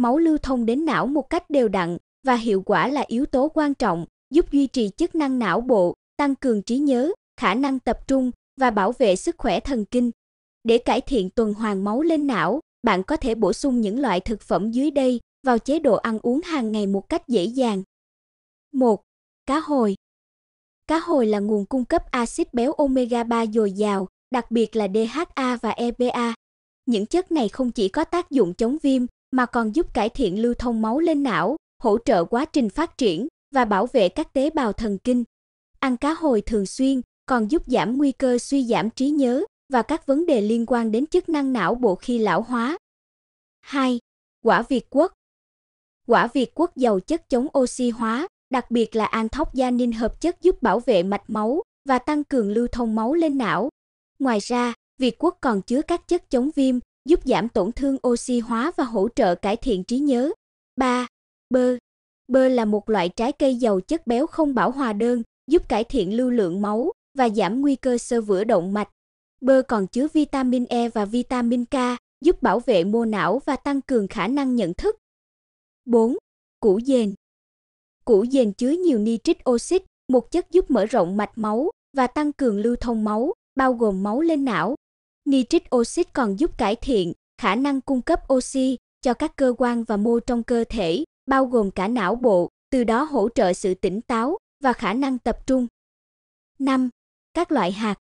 máu lưu thông đến não một cách đều đặn và hiệu quả là yếu tố quan trọng giúp duy trì chức năng não bộ, tăng cường trí nhớ, khả năng tập trung và bảo vệ sức khỏe thần kinh. Để cải thiện tuần hoàn máu lên não, bạn có thể bổ sung những loại thực phẩm dưới đây vào chế độ ăn uống hàng ngày một cách dễ dàng. 1. Cá hồi. Cá hồi là nguồn cung cấp axit béo omega 3 dồi dào, đặc biệt là DHA và EPA. Những chất này không chỉ có tác dụng chống viêm mà còn giúp cải thiện lưu thông máu lên não, hỗ trợ quá trình phát triển và bảo vệ các tế bào thần kinh. Ăn cá hồi thường xuyên còn giúp giảm nguy cơ suy giảm trí nhớ và các vấn đề liên quan đến chức năng não bộ khi lão hóa. 2. Quả Việt Quốc Quả Việt Quốc giàu chất chống oxy hóa, đặc biệt là anthocyanin hợp chất giúp bảo vệ mạch máu và tăng cường lưu thông máu lên não. Ngoài ra, Việt Quốc còn chứa các chất chống viêm, giúp giảm tổn thương oxy hóa và hỗ trợ cải thiện trí nhớ. 3. Bơ. Bơ là một loại trái cây giàu chất béo không bảo hòa đơn, giúp cải thiện lưu lượng máu và giảm nguy cơ sơ vữa động mạch. Bơ còn chứa vitamin E và vitamin K, giúp bảo vệ mô não và tăng cường khả năng nhận thức. 4. Củ dền. Củ dền chứa nhiều nitrit oxit, một chất giúp mở rộng mạch máu và tăng cường lưu thông máu, bao gồm máu lên não, Nitric oxit còn giúp cải thiện khả năng cung cấp oxy cho các cơ quan và mô trong cơ thể, bao gồm cả não bộ, từ đó hỗ trợ sự tỉnh táo và khả năng tập trung. 5. Các loại hạt.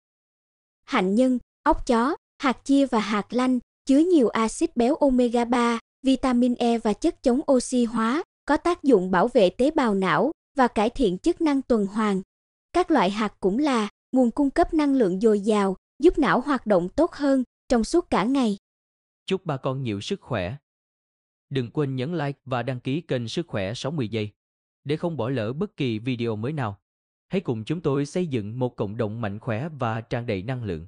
Hạnh nhân, ốc chó, hạt chia và hạt lanh chứa nhiều axit béo omega 3, vitamin E và chất chống oxy hóa, có tác dụng bảo vệ tế bào não và cải thiện chức năng tuần hoàn. Các loại hạt cũng là nguồn cung cấp năng lượng dồi dào giúp não hoạt động tốt hơn trong suốt cả ngày. Chúc bà con nhiều sức khỏe. Đừng quên nhấn like và đăng ký kênh Sức khỏe 60 giây để không bỏ lỡ bất kỳ video mới nào. Hãy cùng chúng tôi xây dựng một cộng đồng mạnh khỏe và tràn đầy năng lượng.